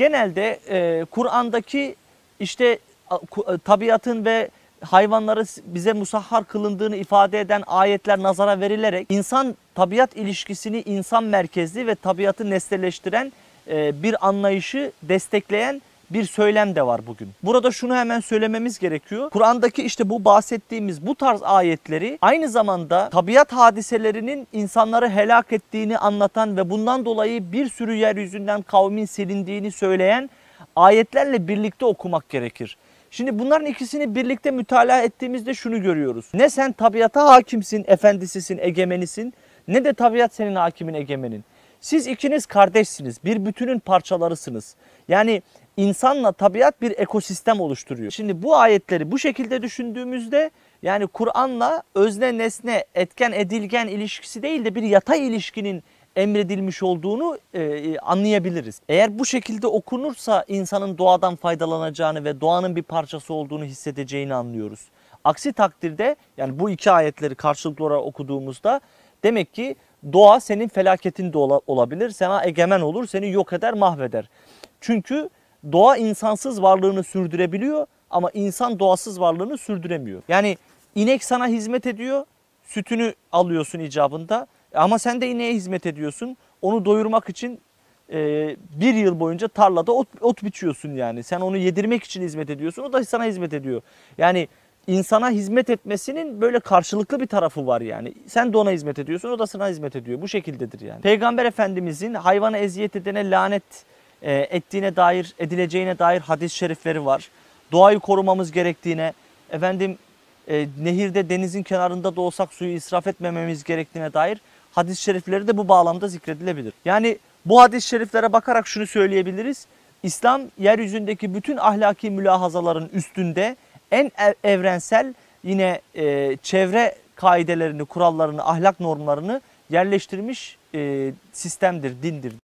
genelde e, Kur'an'daki işte e, tabiatın ve hayvanları bize musahhar kılındığını ifade eden ayetler nazara verilerek insan tabiat ilişkisini insan merkezli ve tabiatı nesneleştiren e, bir anlayışı destekleyen bir söylem de var bugün. Burada şunu hemen söylememiz gerekiyor. Kur'an'daki işte bu bahsettiğimiz bu tarz ayetleri aynı zamanda tabiat hadiselerinin insanları helak ettiğini anlatan ve bundan dolayı bir sürü yeryüzünden kavmin silindiğini söyleyen ayetlerle birlikte okumak gerekir. Şimdi bunların ikisini birlikte mütalaa ettiğimizde şunu görüyoruz. Ne sen tabiata hakimsin, efendisisin, egemenisin ne de tabiat senin hakimin, egemenin. Siz ikiniz kardeşsiniz, bir bütünün parçalarısınız. Yani insanla tabiat bir ekosistem oluşturuyor. Şimdi bu ayetleri bu şekilde düşündüğümüzde yani Kur'an'la özne nesne etken edilgen ilişkisi değil de bir yatay ilişkinin emredilmiş olduğunu e, e, anlayabiliriz. Eğer bu şekilde okunursa insanın doğadan faydalanacağını ve doğanın bir parçası olduğunu hissedeceğini anlıyoruz. Aksi takdirde yani bu iki ayetleri karşılıklı olarak okuduğumuzda demek ki doğa senin felaketin de olabilir, sana egemen olur, seni yok eder, mahveder. Çünkü doğa insansız varlığını sürdürebiliyor ama insan doğasız varlığını sürdüremiyor. Yani inek sana hizmet ediyor, sütünü alıyorsun icabında ama sen de ineğe hizmet ediyorsun. Onu doyurmak için e, bir yıl boyunca tarlada ot, ot biçiyorsun yani. Sen onu yedirmek için hizmet ediyorsun, o da sana hizmet ediyor. Yani insana hizmet etmesinin böyle karşılıklı bir tarafı var yani. Sen de ona hizmet ediyorsun, o da sana hizmet ediyor. Bu şekildedir yani. Peygamber Efendimizin hayvana eziyet edene lanet e, ettiğine dair, edileceğine dair hadis-i şerifleri var. Doğayı korumamız gerektiğine, efendim e, nehirde denizin kenarında da olsak suyu israf etmememiz gerektiğine dair hadis-i şerifleri de bu bağlamda zikredilebilir. Yani bu hadis-i şeriflere bakarak şunu söyleyebiliriz. İslam yeryüzündeki bütün ahlaki mülahazaların üstünde en e, evrensel yine e, çevre kaidelerini, kurallarını, ahlak normlarını yerleştirmiş e, sistemdir, dindir.